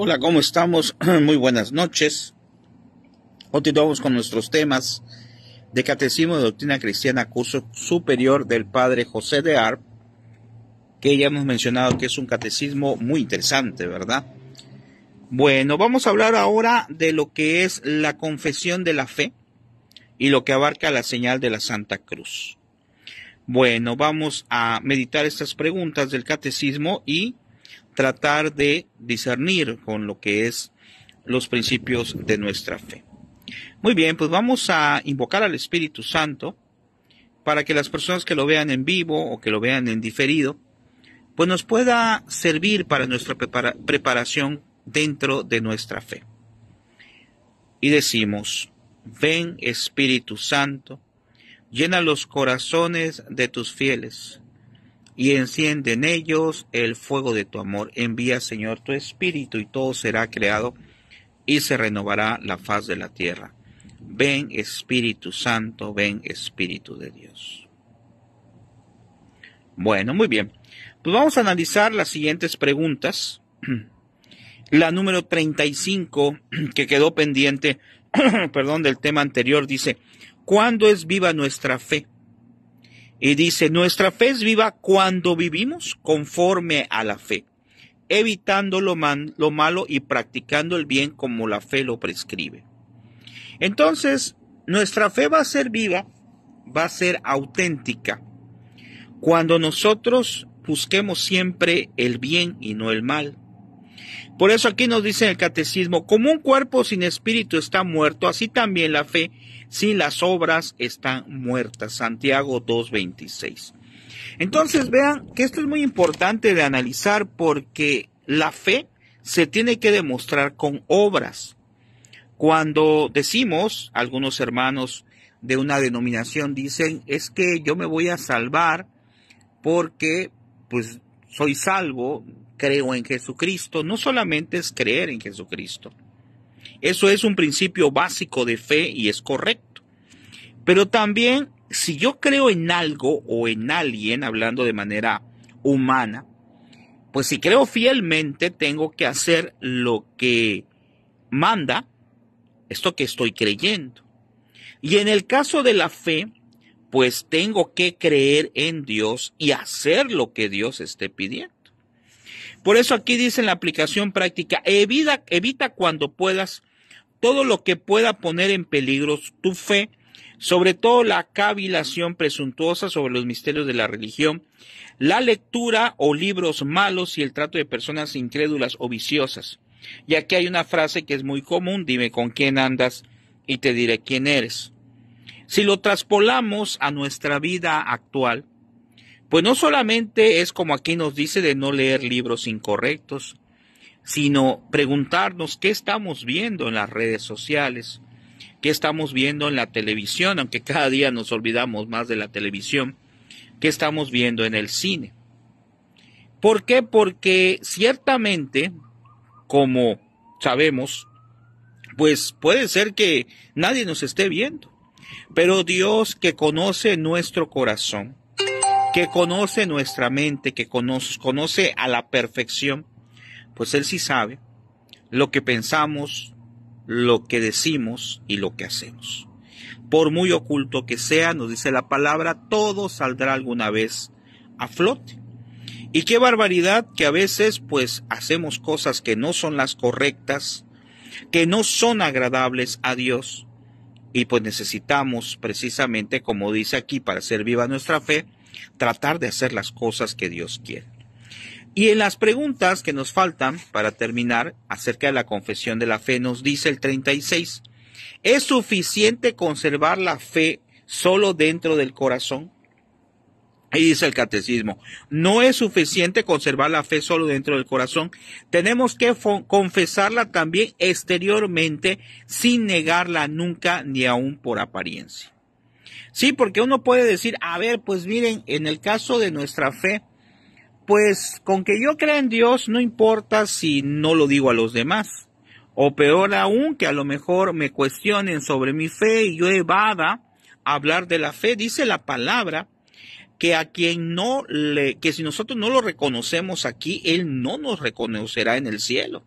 Hola, ¿cómo estamos? Muy buenas noches. Continuamos con nuestros temas de Catecismo de Doctrina Cristiana, curso superior del Padre José de Arp, que ya hemos mencionado que es un catecismo muy interesante, ¿verdad? Bueno, vamos a hablar ahora de lo que es la confesión de la fe y lo que abarca la señal de la Santa Cruz. Bueno, vamos a meditar estas preguntas del catecismo y tratar de discernir con lo que es los principios de nuestra fe. Muy bien, pues vamos a invocar al Espíritu Santo para que las personas que lo vean en vivo o que lo vean en diferido, pues nos pueda servir para nuestra preparación dentro de nuestra fe. Y decimos, ven Espíritu Santo, llena los corazones de tus fieles y enciende en ellos el fuego de tu amor. Envía, Señor, tu espíritu y todo será creado y se renovará la faz de la tierra. Ven Espíritu Santo, ven Espíritu de Dios. Bueno, muy bien. Pues vamos a analizar las siguientes preguntas. La número 35 que quedó pendiente, perdón, del tema anterior dice, ¿cuándo es viva nuestra fe? Y dice, nuestra fe es viva cuando vivimos conforme a la fe, evitando lo, malo y practicando el bien como la fe lo prescribe. Entonces, nuestra fe va a ser viva, va a ser auténtica, cuando nosotros busquemos siempre el bien y no el mal. Por eso aquí nos dice en el catecismo, como un cuerpo sin espíritu está muerto, así también la fe, si las obras están muertas. Santiago 2.26. Entonces vean que esto es muy importante de analizar porque la fe se tiene que demostrar con obras. Cuando decimos, algunos hermanos de una denominación dicen, es que yo me voy a salvar porque pues soy salvo, creo en Jesucristo. No solamente es creer en Jesucristo, eso es un principio básico de fe y es correcto. Pero también, si yo creo en algo o en alguien, hablando de manera humana, pues si creo fielmente tengo que hacer lo que manda esto que estoy creyendo. Y en el caso de la fe, pues tengo que creer en Dios y hacer lo que Dios esté pidiendo. Por eso aquí dice en la aplicación práctica, evita, evita cuando puedas todo lo que pueda poner en peligro tu fe, sobre todo la cavilación presuntuosa sobre los misterios de la religión, la lectura o libros malos y el trato de personas incrédulas o viciosas. Y aquí hay una frase que es muy común, dime con quién andas y te diré quién eres. Si lo traspolamos a nuestra vida actual, pues no solamente es como aquí nos dice de no leer libros incorrectos, sino preguntarnos qué estamos viendo en las redes sociales, qué estamos viendo en la televisión, aunque cada día nos olvidamos más de la televisión, qué estamos viendo en el cine. ¿Por qué? Porque ciertamente, como sabemos, pues puede ser que nadie nos esté viendo, pero Dios que conoce nuestro corazón, que conoce nuestra mente, que conoce, conoce a la perfección, pues Él sí sabe lo que pensamos, lo que decimos y lo que hacemos. Por muy oculto que sea, nos dice la palabra, todo saldrá alguna vez a flote. Y qué barbaridad que a veces pues hacemos cosas que no son las correctas, que no son agradables a Dios. Y pues necesitamos precisamente, como dice aquí, para ser viva nuestra fe, tratar de hacer las cosas que Dios quiere. Y en las preguntas que nos faltan para terminar acerca de la confesión de la fe, nos dice el 36, ¿es suficiente conservar la fe solo dentro del corazón? Ahí dice el catecismo, no es suficiente conservar la fe solo dentro del corazón, tenemos que confesarla también exteriormente sin negarla nunca ni aun por apariencia. Sí, porque uno puede decir, a ver, pues miren, en el caso de nuestra fe, pues con que yo crea en Dios no importa si no lo digo a los demás. O peor aún, que a lo mejor me cuestionen sobre mi fe y yo evada hablar de la fe. Dice la palabra que a quien no le, que si nosotros no lo reconocemos aquí, Él no nos reconocerá en el cielo.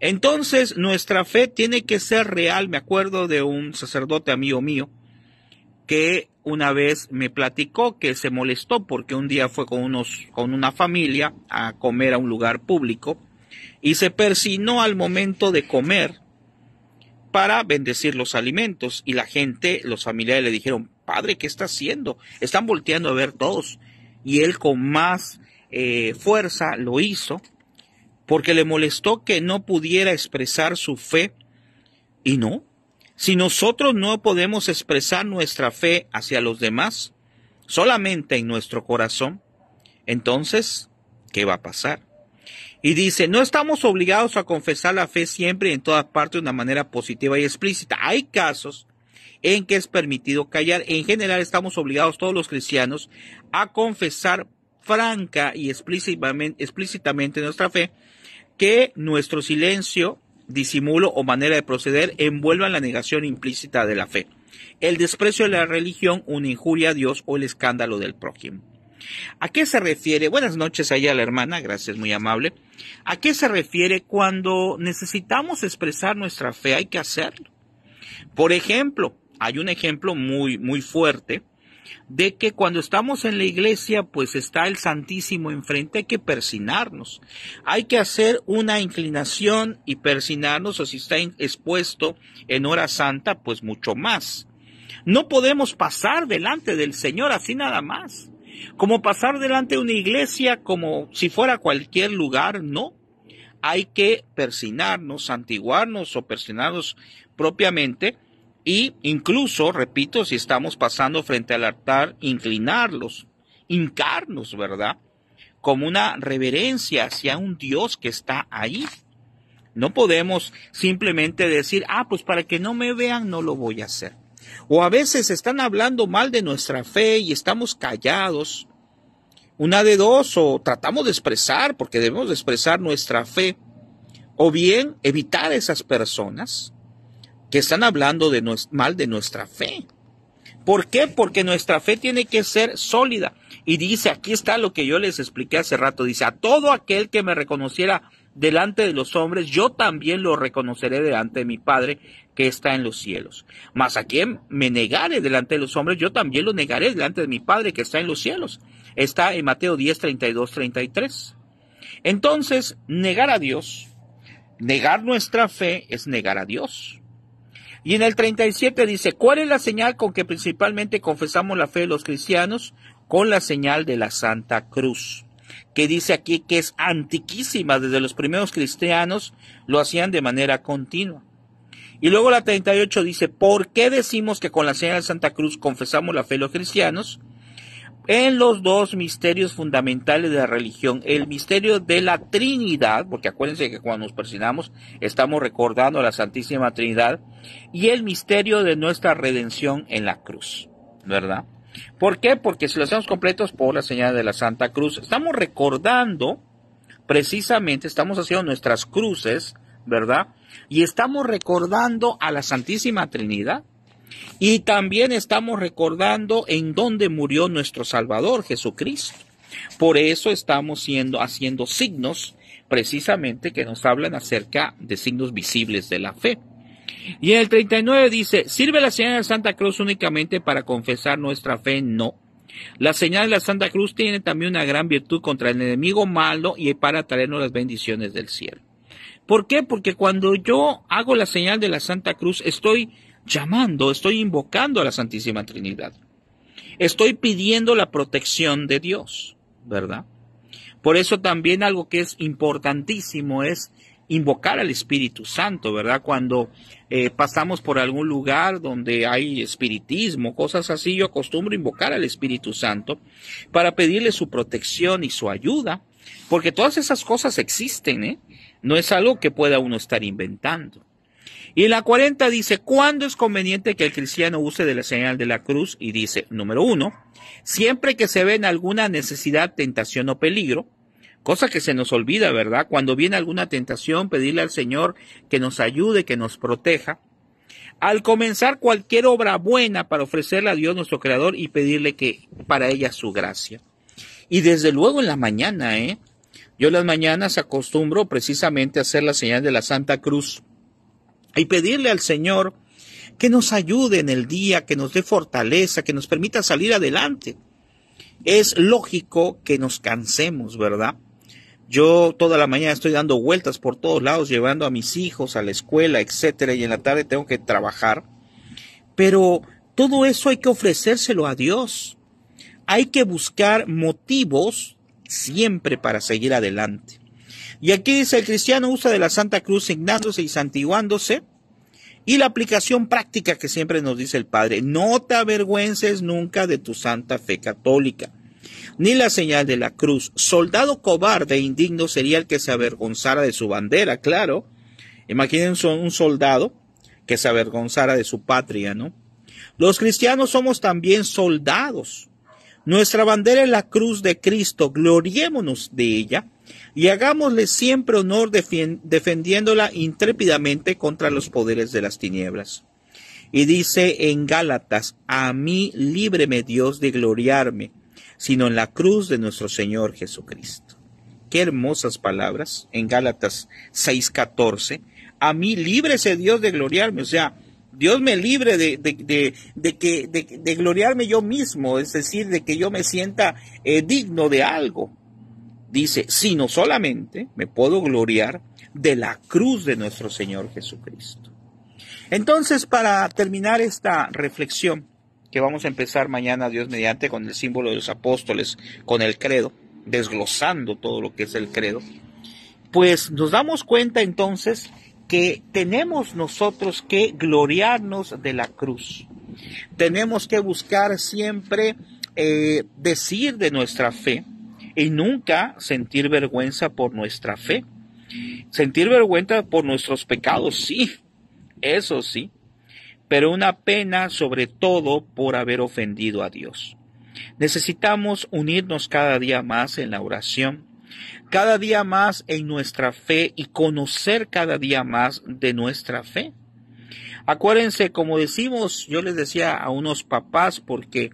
Entonces, nuestra fe tiene que ser real. Me acuerdo de un sacerdote amigo mío que una vez me platicó que se molestó porque un día fue con unos con una familia a comer a un lugar público y se persinó al momento de comer para bendecir los alimentos y la gente, los familiares le dijeron, "Padre, ¿qué está haciendo?" Están volteando a ver todos y él con más eh, fuerza lo hizo porque le molestó que no pudiera expresar su fe y no, si nosotros no podemos expresar nuestra fe hacia los demás, solamente en nuestro corazón, entonces, ¿qué va a pasar? Y dice, no estamos obligados a confesar la fe siempre y en todas partes de una manera positiva y explícita. Hay casos en que es permitido callar. En general estamos obligados todos los cristianos a confesar franca y explícitamente, explícitamente nuestra fe, que nuestro silencio disimulo o manera de proceder envuelvan la negación implícita de la fe, el desprecio de la religión, una injuria a Dios o el escándalo del prójimo. ¿A qué se refiere? Buenas noches allá a la hermana, gracias, muy amable. ¿A qué se refiere cuando necesitamos expresar nuestra fe? Hay que hacerlo. Por ejemplo, hay un ejemplo muy, muy fuerte de que cuando estamos en la iglesia, pues está el Santísimo enfrente, hay que persinarnos. Hay que hacer una inclinación y persinarnos, o si está expuesto en hora santa, pues mucho más. No podemos pasar delante del Señor así nada más. Como pasar delante de una iglesia como si fuera cualquier lugar, no. Hay que persinarnos, santiguarnos o persinarnos propiamente y incluso, repito, si estamos pasando frente al altar, inclinarlos, hincarnos, ¿verdad? Como una reverencia hacia un Dios que está ahí. No podemos simplemente decir, ah, pues para que no me vean no lo voy a hacer. O a veces están hablando mal de nuestra fe y estamos callados. Una de dos, o tratamos de expresar, porque debemos de expresar nuestra fe, o bien evitar a esas personas, que están hablando de mal de nuestra fe. ¿Por qué? Porque nuestra fe tiene que ser sólida. Y dice, aquí está lo que yo les expliqué hace rato. Dice, a todo aquel que me reconociera delante de los hombres, yo también lo reconoceré delante de mi Padre que está en los cielos. Mas a quien me negare delante de los hombres, yo también lo negaré delante de mi Padre que está en los cielos. Está en Mateo 10, 32, 33. Entonces, negar a Dios, negar nuestra fe es negar a Dios. Y en el 37 dice, ¿cuál es la señal con que principalmente confesamos la fe de los cristianos? Con la señal de la Santa Cruz, que dice aquí que es antiquísima, desde los primeros cristianos lo hacían de manera continua. Y luego la 38 dice, ¿por qué decimos que con la señal de Santa Cruz confesamos la fe de los cristianos? en los dos misterios fundamentales de la religión, el misterio de la Trinidad, porque acuérdense que cuando nos persinamos estamos recordando a la Santísima Trinidad, y el misterio de nuestra redención en la cruz, ¿verdad? ¿Por qué? Porque si lo hacemos completos por la señal de la Santa Cruz, estamos recordando, precisamente, estamos haciendo nuestras cruces, ¿verdad? Y estamos recordando a la Santísima Trinidad y también estamos recordando en dónde murió nuestro Salvador Jesucristo. Por eso estamos siendo, haciendo signos precisamente que nos hablan acerca de signos visibles de la fe. Y en el 39 dice, ¿sirve la señal de la Santa Cruz únicamente para confesar nuestra fe? No. La señal de la Santa Cruz tiene también una gran virtud contra el enemigo malo y para traernos las bendiciones del cielo. ¿Por qué? Porque cuando yo hago la señal de la Santa Cruz estoy llamando, estoy invocando a la Santísima Trinidad. Estoy pidiendo la protección de Dios, ¿verdad? Por eso también algo que es importantísimo es invocar al Espíritu Santo, ¿verdad? Cuando eh, pasamos por algún lugar donde hay espiritismo, cosas así, yo acostumbro invocar al Espíritu Santo para pedirle su protección y su ayuda, porque todas esas cosas existen, ¿eh? No es algo que pueda uno estar inventando. Y la cuarenta dice, ¿cuándo es conveniente que el cristiano use de la señal de la cruz? Y dice, número uno, siempre que se ve en alguna necesidad, tentación o peligro, cosa que se nos olvida, ¿verdad? Cuando viene alguna tentación, pedirle al Señor que nos ayude, que nos proteja. Al comenzar cualquier obra buena para ofrecerla a Dios nuestro Creador y pedirle que para ella su gracia. Y desde luego en la mañana, ¿eh? Yo las mañanas acostumbro precisamente a hacer la señal de la Santa Cruz y pedirle al Señor que nos ayude en el día, que nos dé fortaleza, que nos permita salir adelante. Es lógico que nos cansemos, ¿verdad? Yo toda la mañana estoy dando vueltas por todos lados, llevando a mis hijos a la escuela, etcétera, y en la tarde tengo que trabajar. Pero todo eso hay que ofrecérselo a Dios. Hay que buscar motivos siempre para seguir adelante. Y aquí dice, el cristiano usa de la Santa Cruz signándose y santiguándose. Y la aplicación práctica que siempre nos dice el Padre, no te avergüences nunca de tu santa fe católica, ni la señal de la cruz. Soldado cobarde e indigno sería el que se avergonzara de su bandera, claro. Imagínense un soldado que se avergonzara de su patria, ¿no? Los cristianos somos también soldados. Nuestra bandera es la cruz de Cristo, gloriémonos de ella y hagámosle siempre honor defendiéndola intrépidamente contra los poderes de las tinieblas. Y dice en Gálatas, a mí líbreme Dios de gloriarme, sino en la cruz de nuestro Señor Jesucristo. Qué hermosas palabras en Gálatas 6:14. A mí líbrese Dios de gloriarme, o sea, Dios me libre de, que, de, gloriarme yo mismo, es decir, de que yo me sienta eh, digno de algo dice, sino solamente me puedo gloriar de la cruz de nuestro Señor Jesucristo. Entonces, para terminar esta reflexión, que vamos a empezar mañana, Dios mediante, con el símbolo de los apóstoles, con el credo, desglosando todo lo que es el credo, pues nos damos cuenta entonces que tenemos nosotros que gloriarnos de la cruz. Tenemos que buscar siempre eh, decir de nuestra fe, y nunca sentir vergüenza por nuestra fe. Sentir vergüenza por nuestros pecados, sí, eso sí, pero una pena sobre todo por haber ofendido a Dios. Necesitamos unirnos cada día más en la oración, cada día más en nuestra fe y conocer cada día más de nuestra fe. Acuérdense, como decimos, yo les decía a unos papás, porque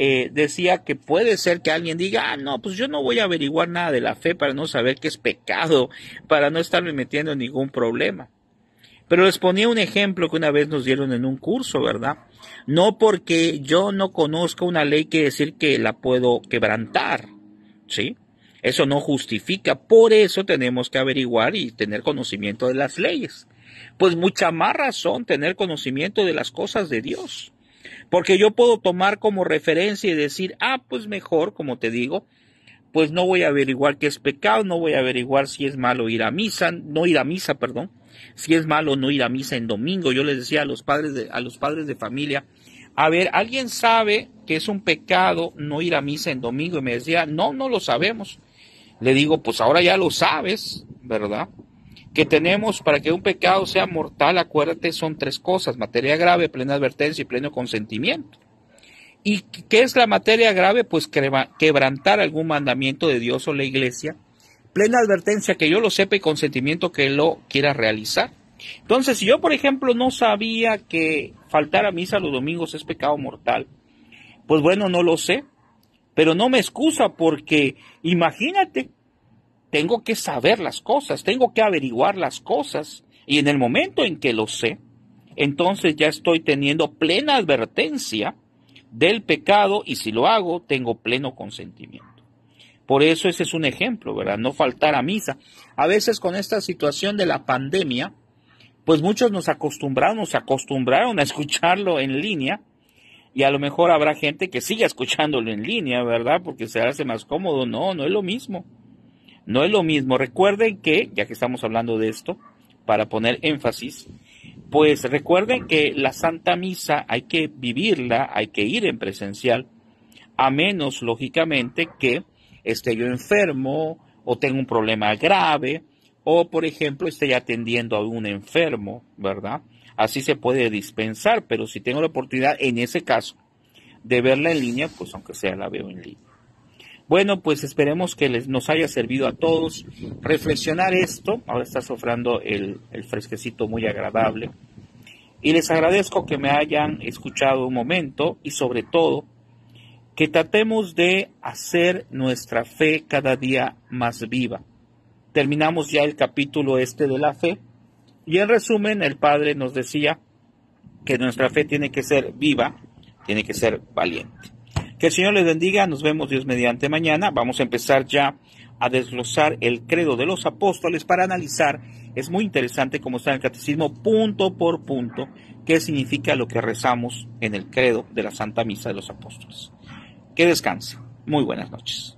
eh, decía que puede ser que alguien diga, ah, no, pues yo no voy a averiguar nada de la fe para no saber qué es pecado, para no estarme metiendo en ningún problema. Pero les ponía un ejemplo que una vez nos dieron en un curso, ¿verdad? No porque yo no conozco una ley que decir que la puedo quebrantar, ¿sí? Eso no justifica, por eso tenemos que averiguar y tener conocimiento de las leyes. Pues mucha más razón tener conocimiento de las cosas de Dios. Porque yo puedo tomar como referencia y decir, ah, pues mejor, como te digo, pues no voy a averiguar qué es pecado, no voy a averiguar si es malo ir a misa, no ir a misa, perdón, si es malo no ir a misa en domingo. Yo les decía a los padres de, a los padres de familia, a ver, ¿alguien sabe que es un pecado no ir a misa en domingo? Y me decía, no, no lo sabemos. Le digo, pues ahora ya lo sabes, ¿verdad? que tenemos para que un pecado sea mortal, acuérdate, son tres cosas, materia grave, plena advertencia y pleno consentimiento. ¿Y qué es la materia grave? Pues quebrantar algún mandamiento de Dios o la iglesia. Plena advertencia que yo lo sepa y consentimiento que lo quiera realizar. Entonces, si yo, por ejemplo, no sabía que faltar a misa los domingos es pecado mortal, pues bueno, no lo sé. Pero no me excusa porque imagínate, tengo que saber las cosas, tengo que averiguar las cosas. Y en el momento en que lo sé, entonces ya estoy teniendo plena advertencia del pecado y si lo hago, tengo pleno consentimiento. Por eso ese es un ejemplo, ¿verdad? No faltar a misa. A veces con esta situación de la pandemia, pues muchos nos acostumbraron, nos acostumbraron a escucharlo en línea y a lo mejor habrá gente que siga escuchándolo en línea, ¿verdad? Porque se hace más cómodo. No, no es lo mismo. No es lo mismo. Recuerden que, ya que estamos hablando de esto, para poner énfasis, pues recuerden que la Santa Misa hay que vivirla, hay que ir en presencial, a menos, lógicamente, que esté yo enfermo o tenga un problema grave o, por ejemplo, esté atendiendo a un enfermo, ¿verdad? Así se puede dispensar, pero si tengo la oportunidad, en ese caso, de verla en línea, pues aunque sea la veo en línea. Bueno, pues esperemos que les, nos haya servido a todos reflexionar esto. Ahora está sofrando el, el fresquecito muy agradable. Y les agradezco que me hayan escuchado un momento y sobre todo que tratemos de hacer nuestra fe cada día más viva. Terminamos ya el capítulo este de la fe y en resumen el Padre nos decía que nuestra fe tiene que ser viva, tiene que ser valiente. Que el Señor les bendiga, nos vemos Dios mediante mañana. Vamos a empezar ya a desglosar el credo de los apóstoles para analizar, es muy interesante como está el catecismo, punto por punto, qué significa lo que rezamos en el credo de la Santa Misa de los Apóstoles. Que descanse. Muy buenas noches.